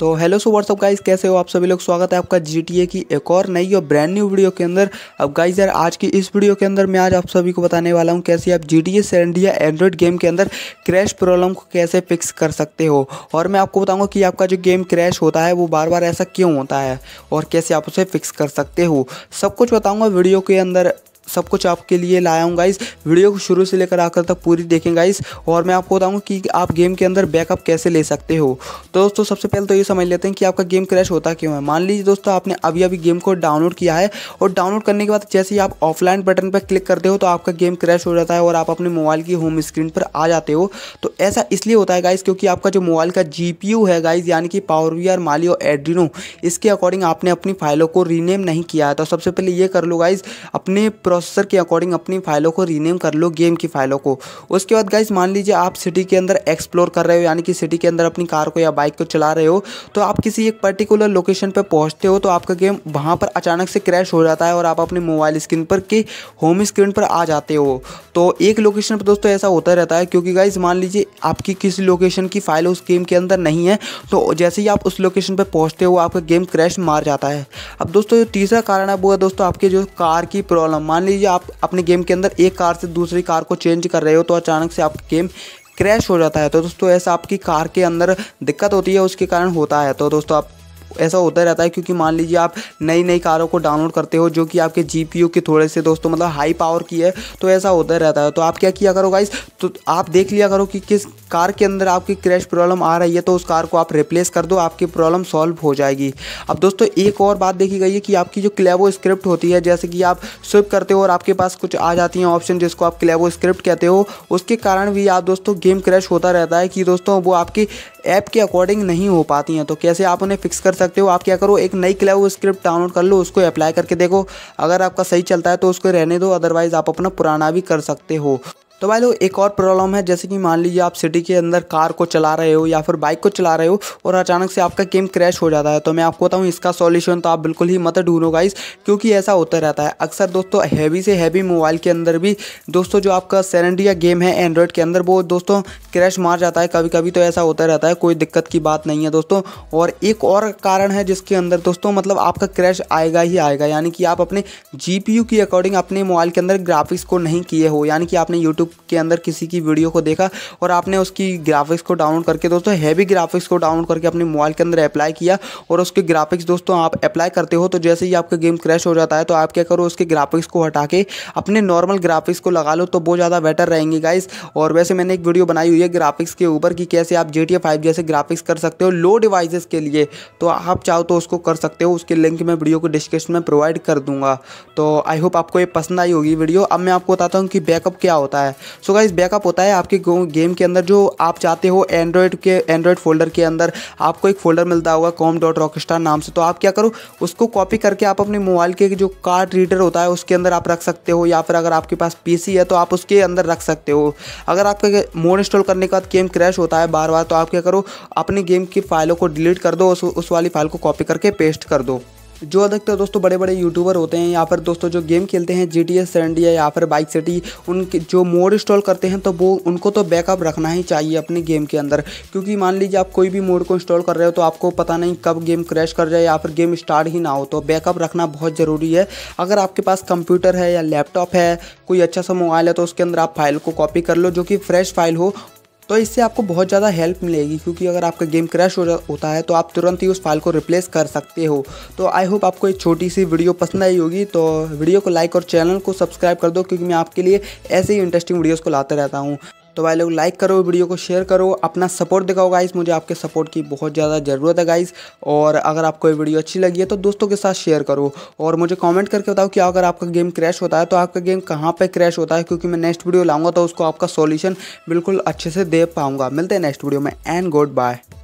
तो hello so what's up guys कैसे हो आप सभी लोग स्वागत है आपका जी की एक और नई और ब्रांड न्यू वीडियो के अंदर अब गाइस यार आज की इस वीडियो के अंदर मैं आज आप सभी को बताने वाला हूं कैसे आप जी टी सैंडिया एंड्रॉयड गेम के अंदर क्रैश प्रॉब्लम को कैसे फिक्स कर सकते हो और मैं आपको बताऊँगा कि आपका जो गेम क्रैश होता है वो बार बार ऐसा क्यों होता है और कैसे आप उसे फिक्स कर सकते हो सब कुछ बताऊँगा वीडियो के अंदर सब कुछ आपके लिए लाया हूँ गाइस वीडियो को शुरू से लेकर आकर तक पूरी देखें गाइस और मैं आपको बताऊँगा कि आप गेम के अंदर बैकअप कैसे ले सकते हो तो दोस्तों सबसे पहले तो ये समझ लेते हैं कि आपका गेम क्रैश होता क्यों है मान लीजिए दोस्तों आपने अभी अभी गेम को डाउनलोड किया है और डाउनलोड करने के बाद जैसे ही आप ऑफलाइन बटन पर क्लिक करते हो तो आपका गेम क्रैश हो जाता है और आप अपने मोबाइल की होम स्क्रीन पर आ जाते हो तो ऐसा इसलिए होता है गाइस क्योंकि आपका जो मोबाइल का जी है गाइज यानी कि पावर वी आर माली और एड्रीनो इसके अकॉर्डिंग आपने अपनी फाइलों को रीनेम नहीं किया है तो सबसे पहले ये कर लो गाइज अपने प्रोसेसर के अकॉर्डिंग अपनी फाइलों को रीनेम कर लो गेम की फाइलों को उसके बाद गाइज मान लीजिए आप सिटी के अंदर एक्सप्लोर कर रहे हो यानी कि सिटी के अंदर अपनी कार को या बाइक को चला रहे हो तो आप किसी एक पर्टिकुलर लोकेशन पर पहुँचते हो तो आपका गेम वहाँ पर अचानक से क्रैश हो जाता है और आप अपने मोबाइल स्क्रीन पर के होम स्क्रीन पर आ जाते हो तो एक लोकेशन पर दोस्तों ऐसा होता रहता है क्योंकि गाइज मान लीजिए आपकी किसी लोकेशन की फाइल उस गेम के अंदर नहीं है तो जैसे ही आप उस लोकेशन पर पहुँचते हो आपका गेम क्रैश मार जाता है अब दोस्तों जो तीसरा कारण है वो है दोस्तों आपके जो कार की प्रॉब्लम मान मान लीजिए आप अपने गेम के अंदर एक कार से दूसरी कार को चेंज कर रहे हो तो अचानक से आपका गेम क्रैश हो जाता है तो दोस्तों ऐसा आपकी कार के अंदर दिक्कत होती है उसके कारण होता है तो दोस्तों आप ऐसा होता रहता है क्योंकि मान लीजिए आप नई नई कारों को डाउनलोड करते हो जो कि आपके जी के थोड़े से दोस्तों मतलब हाई पावर की है तो ऐसा होता रहता है तो आप क्या किया करो गाइस तो आप देख लिया करो कि किस कार के अंदर आपकी क्रैश प्रॉब्लम आ रही है तो उस कार को आप रिप्लेस कर दो आपकी प्रॉब्लम सॉल्व हो जाएगी अब दोस्तों एक और बात देखी गई है कि आपकी जो क्लेवो स्क्रिप्ट होती है जैसे कि आप स्विप करते हो और आपके पास कुछ आ जाती हैं ऑप्शन जिसको आप क्लेवो स्क्रिप्ट कहते हो उसके कारण भी आप दोस्तों गेम क्रैश होता रहता है कि दोस्तों वो आपकी ऐप के अकॉर्डिंग नहीं हो पाती हैं तो कैसे आप उन्हें फिक्स कर सकते हो आप क्या करो एक नई क्लेवो स्क्रिप्ट डाउनलोड कर लो उसको अप्लाई करके देखो अगर आपका सही चलता है तो उसको रहने दो अदरवाइज़ आप अपना पुराना भी कर सकते हो तो भाई लोग एक और प्रॉब्लम है जैसे कि मान लीजिए आप सिटी के अंदर कार को चला रहे हो या फिर बाइक को चला रहे हो और अचानक से आपका गेम क्रैश हो जाता है तो मैं आपको बताऊँ इसका सॉल्यूशन तो आप बिल्कुल ही मत ढूंढो गाइस क्योंकि ऐसा होता रहता है अक्सर दोस्तों हैवी से हैवी मोबाइल के अंदर भी दोस्तों जो आपका सेरेंडिया गेम है एंड्रॉयड के अंदर वो दोस्तों क्रैश मार जाता है कभी कभी तो ऐसा होता रहता है कोई दिक्कत की बात नहीं है दोस्तों और एक और कारण है जिसके अंदर दोस्तों मतलब आपका क्रैश आएगा ही आएगा यानी कि आप अपने जी की अकॉर्डिंग अपने मोबाइल के अंदर ग्राफिक्स को नहीं किए हो यानी कि आपने यूट्यूब के अंदर किसी की वीडियो को देखा और आपने उसकी ग्राफिक्स को डाउनलोड करके दोस्तों हैवी ग्राफिक्स को डाउनलोड करके अपने मोबाइल के अंदर अप्लाई किया और उसके ग्राफिक्स दोस्तों आप अप्लाई करते हो तो जैसे ही आपका गेम क्रैश हो जाता है तो आप क्या करो उसके ग्राफिक्स को हटा के अपने नॉर्मल ग्राफिक्स को लगा लो तो बहुत ज़्यादा बेटर रहेंगे गाइस और वैसे मैंने एक वीडियो बनाई हुई है ग्राफिक्स के ऊपर कि कैसे आप जी टी जैसे ग्राफिक्स कर सकते हो लो डिवाइसेस के लिए तो आप चाहो तो उसको कर सकते हो उसके लिंक मैं वीडियो को डिस्क्रिप्शन में प्रोवाइड कर दूंगा तो आई होप आपको ये पसंद आई होगी वीडियो अब मैं आपको बताता हूँ कि बैकअप क्या होता है है सो गाइज बैकअप होता है आपके गेम के अंदर जो आप चाहते हो एंड्रॉयड के एंड्रॉयड फोल्डर के अंदर आपको एक फोल्डर मिलता होगा कॉम डॉट रॉकस्टार नाम से तो आप क्या करो उसको कॉपी करके आप अपने मोबाइल के जो कार्ड रीडर होता है उसके अंदर आप रख सकते हो या फिर अगर आपके पास पी है तो आप उसके अंदर रख सकते हो अगर आपका मोड इंस्टॉल करने के बाद गेम क्रैश होता है बार बार तो आप क्या करो अपने गेम की फाइलों को डिलीट कर दो उस वाली फाइल को कॉपी करके पेस्ट कर दो जो अधिकतर दोस्तों बड़े बड़े यूट्यूबर होते हैं या फिर दोस्तों जो गेम खेलते हैं जी टी एस या फिर बाइक सिटी उनके जो मोड इंस्टॉल करते हैं तो वो उनको तो बैकअप रखना ही चाहिए अपने गेम के अंदर क्योंकि मान लीजिए आप कोई भी मोड को इंस्टॉल कर रहे हो तो आपको पता नहीं कब गेम क्रैश कर जाए या फिर गेम स्टार्ट ही ना हो तो बैकअप रखना बहुत ज़रूरी है अगर आपके पास कंप्यूटर है या लैपटॉप है कोई अच्छा सा मोबाइल है तो उसके अंदर आप फाइल को कॉपी कर लो जो कि फ्रेश फाइल हो तो इससे आपको बहुत ज़्यादा हेल्प मिलेगी क्योंकि अगर आपका गेम क्रैश हो होता है तो आप तुरंत ही उस फाइल को रिप्लेस कर सकते हो तो आई होप आपको एक छोटी सी वीडियो पसंद आई होगी तो वीडियो को लाइक और चैनल को सब्सक्राइब कर दो क्योंकि मैं आपके लिए ऐसे ही इंटरेस्टिंग वीडियोज़ को लाते रहता हूँ तो भाई लोग लाइक करो वीडियो को शेयर करो अपना सपोर्ट दिखाओ गाइस मुझे आपके सपोर्ट की बहुत ज़्यादा ज़रूरत है गाइस और अगर आपको ये वीडियो अच्छी लगी है तो दोस्तों के साथ शेयर करो और मुझे कमेंट करके बताओ कि अगर आपका गेम क्रैश होता है तो आपका गेम कहाँ पर क्रैश होता है क्योंकि मैं नेक्स्ट वीडियो लाऊंगा तो उसको आपका सोल्यूशन बिल्कुल अच्छे से दे पाऊँगा मिलते हैं नेक्स्ट वीडियो में एंड गुड बाय